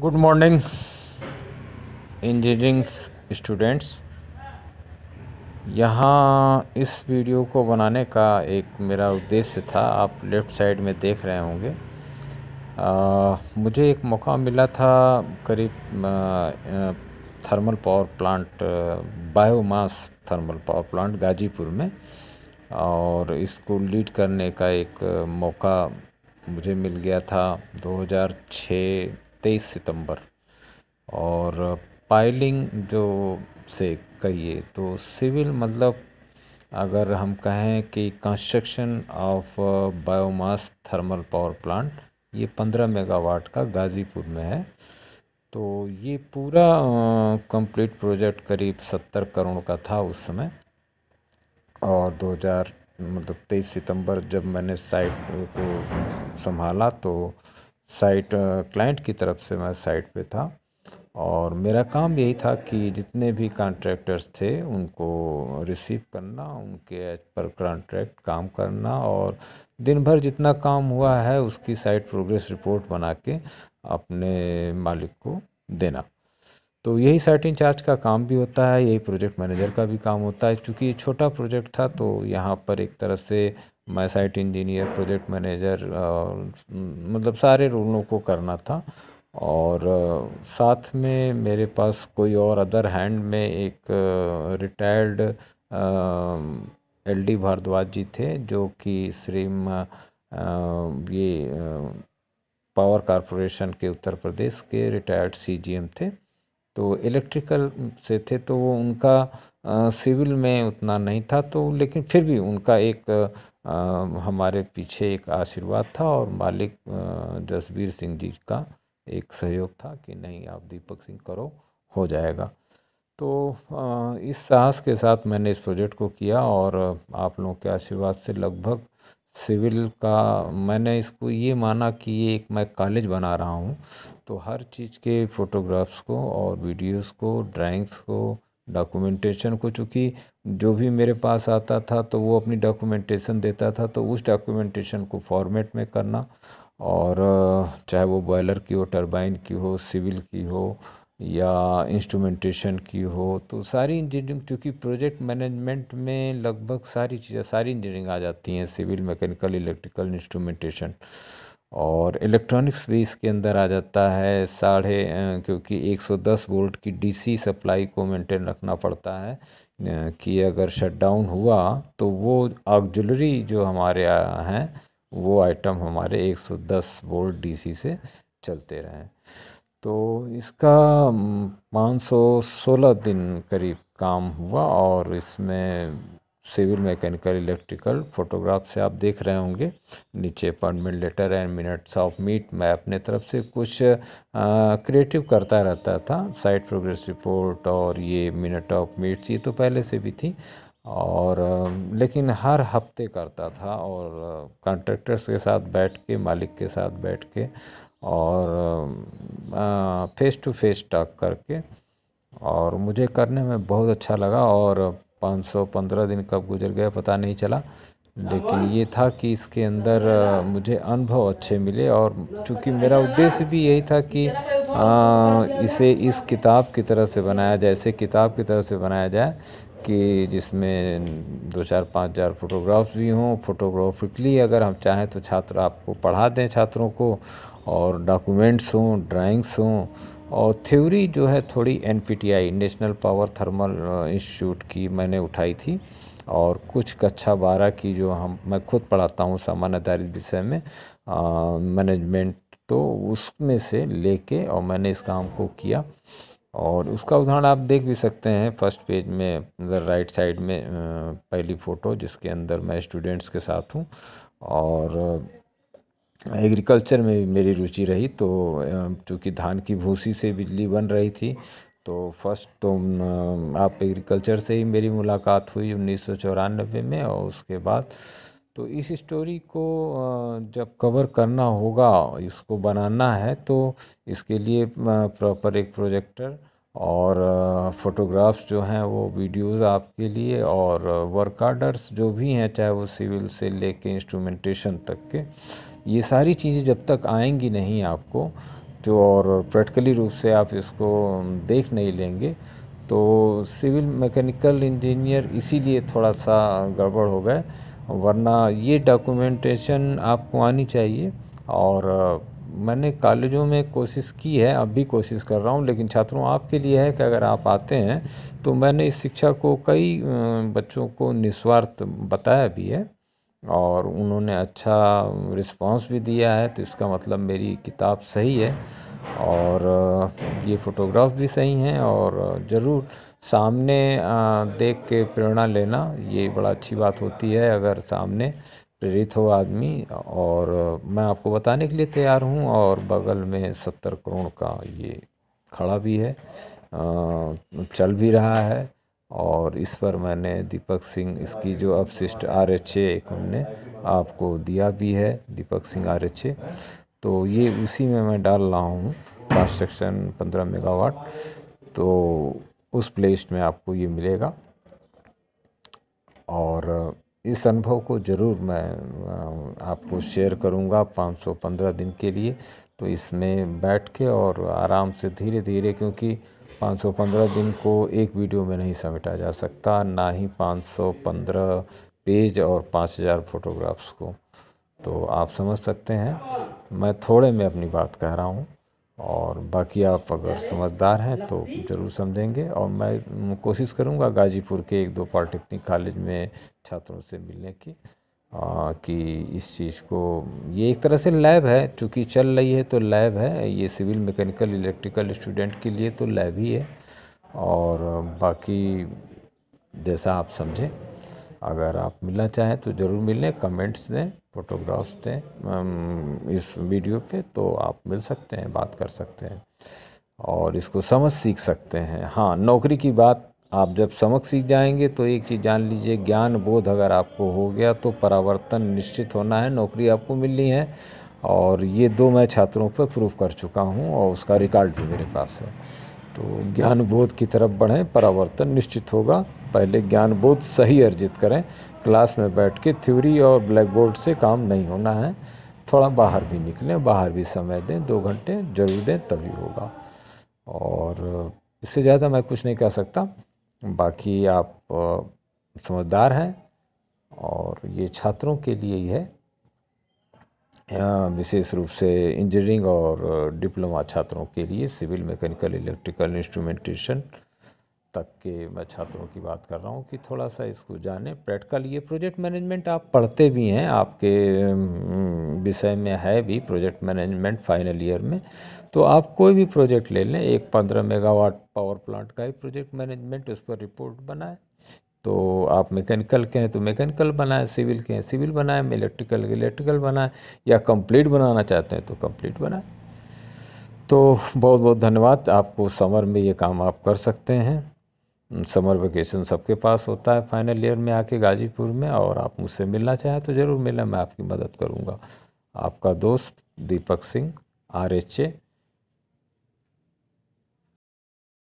good morning engineering students यहाँ इस video को बनाने का एक मेरा उद्देश्य था आप लेफ़्ट साइड में देख रहे होंगे मुझे एक मौका मिला था करीब thermal power plant biomass thermal power plant Ghazipur में और इसको लीड करने का एक मौका मुझे मिल गया था 2006 तेईस सितंबर और पाइलिंग जो से कहिए तो सिविल मतलब अगर हम कहें कि construction of biomass thermal power plant ये पंद्रह मेगावाट का गाज़ीपुर में है तो ये पूरा कंप्लीट प्रोजेक्ट करीब सत्तर करोड़ का था उस समय और दो हजार मतलब तेईस सितंबर जब मैंने साइट को संभाला तो साइट क्लाइंट की तरफ से मैं साइट पे था और मेरा काम यही था कि जितने भी कॉन्ट्रैक्टर्स थे उनको रिसीव करना उनके एज पर कॉन्ट्रैक्ट काम करना और दिन भर जितना काम हुआ है उसकी साइट प्रोग्रेस रिपोर्ट बना के अपने मालिक को देना तो यही साइट इंचार्ज का काम भी होता है यही प्रोजेक्ट मैनेजर का भी काम होता है चूँकि ये छोटा प्रोजेक्ट था तो यहाँ पर एक तरह से मैं साइट इंजीनियर प्रोजेक्ट मैनेजर मतलब सारे रोलों को करना था और uh, साथ में मेरे पास कोई और अदर हैंड में एक retired L D Bharadwaj ji थे जो कि श्रीम uh, ये पावर uh, कारपोरेशन के उत्तर प्रदेश के रिटायर्ड सीजीएम थे तो इलेक्ट्रिकल से थे तो वो उनका सिविल में उतना नहीं था तो लेकिन फिर भी उनका एक हमारे पीछे एक आशीर्वाद था और मालिक जसबीर सिंह जी का एक सहयोग था कि नहीं आप दीपक सिंह करो हो जाएगा तो इस साहस के साथ मैंने इस प्रोजेक्ट को किया और आप लोगों के आशीर्वाद से लगभग सिविल का मैंने इसको ये माना कि ये एक मैं कॉलेज बना रहा हूँ तो हर चीज़ के फ़ोटोग्राफ्स को और वीडियोस को ड्राइंग्स को डॉक्यूमेंटेशन को चूँकि जो भी मेरे पास आता था तो वो अपनी डॉक्यूमेंटेशन देता था तो उस डॉक्यूमेंटेशन को फॉर्मेट में करना और चाहे वो बॉयलर की हो टरबाइन की हो सिविल की हो या इंस्ट्रूमेंटेशन की हो तो सारी इंजीनियरिंग चूँकि प्रोजेक्ट मैनेजमेंट में लगभग सारी चीज़ें सारी इंजीनियरिंग आ जाती हैं सिविल मैकेनिकल इलेक्ट्रिकल इंस्ट्रूमेंटेशन और इलेक्ट्रॉनिक्स भी इसके अंदर आ जाता है साढ़े क्योंकि 110 वोल्ट की डीसी सप्लाई को मेंटेन रखना पड़ता है कि अगर शटडाउन हुआ तो वो ऑगजुलरी जो हमारे हैं वो आइटम हमारे 110 वोल्ट डीसी से चलते रहें तो इसका 516 दिन करीब काम हुआ और इसमें सिविल मैकेनिकल इलेक्ट्रिकल फोटोग्राफ से आप देख रहे होंगे नीचे appointment letter and minutes of meet मैं अपने तरफ से कुछ क्रिएटिव करता रहता था साइट प्रोग्रेस रिपोर्ट और ये मिनट ऑफ मीट्स ये तो पहले से भी थी और लेकिन हर हफ्ते करता था और कॉन्ट्रेक्टर्स के साथ बैठ के मालिक के साथ बैठ के और फेस टू फेस टॉक करके और मुझे करने में बहुत अच्छा लगा और 515 दिन कब गुजर गया पता नहीं चला लेकिन ये था कि इसके अंदर मुझे अनुभव अच्छे मिले और चूँकि मेरा उद्देश्य भी यही था कि आ, इसे इस किताब की तरह से बनाया जाए ऐसे किताब की तरह से बनाया जाए कि जिसमें दो चार पाँच हज़ार फ़ोटोग्राफ्स भी हों फ़ोटोग्राफिकली अगर हम चाहें तो छात्र आपको पढ़ा दें छात्रों को और डॉक्यूमेंट्स हों ड्राइंग्स हों और थ्योरी जो है थोड़ी N national power thermal institute की मैंने उठाई थी और कुछ कक्षा बारह की जो हम मैं खुद पढ़ाता हूँ सामान्य आधारित विषय में मैनेजमेंट तो उसमें से लेके और मैंने इस काम को किया और उसका उदाहरण आप देख भी सकते हैं फर्स्ट पेज में राइट साइड में पहली फ़ोटो जिसके अंदर मैं स्टूडेंट्स के साथ हूँ और एग्रीकल्चर में भी मेरी रुचि रही तो चूँकि धान की भूसी से बिजली बन रही थी तो फर्स्ट तो आप एग्रीकल्चर से ही मेरी मुलाकात हुई उन्नीस सौ चौरानबे में और उसके बाद तो इस स्टोरी को जब कवर करना होगा इसको बनाना है तो इसके लिए प्रॉपर एक प्रोजेक्टर और फोटोग्राफ्स जो हैं वो वीडियोस आपके लिए और वर्क आर्डर्स जो भी हैं चाहे वो सिविल से लेके इंस्ट्रूमेंटेशन तक के ये सारी चीज़ें जब तक आएंगी नहीं आपको तो और प्रैक्टिकली रूप से आप इसको देख नहीं लेंगे तो सिविल मैकेनिकल इंजीनियर इसीलिए थोड़ा सा गड़बड़ हो गए वरना ये डॉक्यूमेंटेशन आपको आनी चाहिए और मैंने कॉलेजों में कोशिश की है अब भी कोशिश कर रहा हूँ लेकिन छात्रों आपके लिए है कि अगर आप आते हैं तो मैंने इस शिक्षा को कई बच्चों को निस्वार्थ बताया भी है और उन्होंने अच्छा रिस्पांस भी दिया है तो इसका मतलब मेरी किताब सही है और ये फ़ोटोग्राफ भी सही हैं और ज़रूर सामने देख के प्रेरणा लेना ये बड़ा अच्छी बात होती है अगर सामने प्रेरित हो आदमी और मैं आपको बताने के लिए तैयार हूँ और बगल में सत्तर करोड़ का ये खड़ा भी है चल भी रहा है और इस पर मैंने दीपक सिंह इसकी जो अपशिष्ट आर एच ए हमने आपको दिया भी है Deepak Singh R H A तो ये उसी में मैं डाल रहा हूँ कंस्ट्रक्शन पंद्रह मेगावाट तो उस प्लेलिस्ट में आपको ये मिलेगा और इस अनुभव को ज़रूर मैं आपको शेयर करूँगा 515 दिन के लिए तो इसमें बैठ के और आराम से धीरे धीरे क्योंकि 515 दिन को एक वीडियो में नहीं समेटा जा सकता ना ही 515 पेज और 5000 फोटोग्राफ्स को तो आप समझ सकते हैं मैं थोड़े में अपनी बात कह रहा हूँ और बाकी आप अगर समझदार हैं तो ज़रूर समझेंगे और मैं कोशिश करूँगा गाजीपुर के एक दो पॉलिटेक्निक कॉलेज में छात्रों से मिलने की आ, कि इस चीज़ को ये एक तरह से लैब है चूँकि चल रही है तो लैब है ये सिविल मैकेनिकल इलेक्ट्रिकल स्टूडेंट के लिए तो लैब ही है और बाकी जैसा आप समझें अगर आप मिलना चाहें तो ज़रूर मिलें कमेंट्स दें फोटोग्राफ्स दें इस वीडियो पे तो आप मिल सकते हैं बात कर सकते हैं और इसको समझ सीख सकते हैं हाँ नौकरी की बात आप जब समक सीख जाएंगे तो एक चीज़ जान लीजिए ज्ञान बोध अगर आपको हो गया तो परावर्तन निश्चित होना है नौकरी आपको मिलनी है और ये दो मैं छात्रों पर प्रूव कर चुका हूँ और उसका रिकॉर्ड भी मेरे पास है तो ज्ञान बोध की तरफ बढ़ें परावर्तन निश्चित होगा पहले ज्ञान बोध सही अर्जित करें क्लास में बैठ के थ्योरी और ब्लैक बोर्ड से काम नहीं होना है थोड़ा बाहर भी निकलें बाहर भी समय दें दो घंटे जरूर दें तभी होगा और इससे ज़्यादा मैं कुछ नहीं कह सकता बाकी आप समझदार हैं और ये छात्रों के लिए ही है विशेष रूप से इंजीनियरिंग और डिप्लोमा छात्रों के लिए सिविल मैकेनिकल इलेक्ट्रिकल इंस्ट्रूमेंटेशन तक के मैं छात्रों की बात कर रहा हूँ कि थोड़ा सा इसको जाने प्रैक्टिकल ये प्रोजेक्ट मैनेजमेंट आप पढ़ते भी हैं आपके विषय में है भी प्रोजेक्ट मैनेजमेंट फाइनल ईयर में तो आप कोई भी प्रोजेक्ट ले लें एक पंद्रह मेगावाट पावर प्लांट का ही प्रोजेक्ट मैनेजमेंट उस पर रिपोर्ट बनाए तो आप मैकेनिकल के हैं तो मैकेनिकल बनाएं सिविल के हैं सिविल बनाएं इलेक्ट्रिकल के इलेक्ट्रिकल बनाएं या कंप्लीट बनाना चाहते हैं तो कंप्लीट बनाएं तो बहुत बहुत धन्यवाद आपको समर में ये काम आप कर सकते हैं समर वेकेशन सबके पास होता है फाइनल ईयर में आके गाजीपुर में और आप मुझसे मिलना चाहें तो ज़रूर मिलें मैं आपकी मदद करूँगा आपका दोस्त दीपक सिंह आर एच ए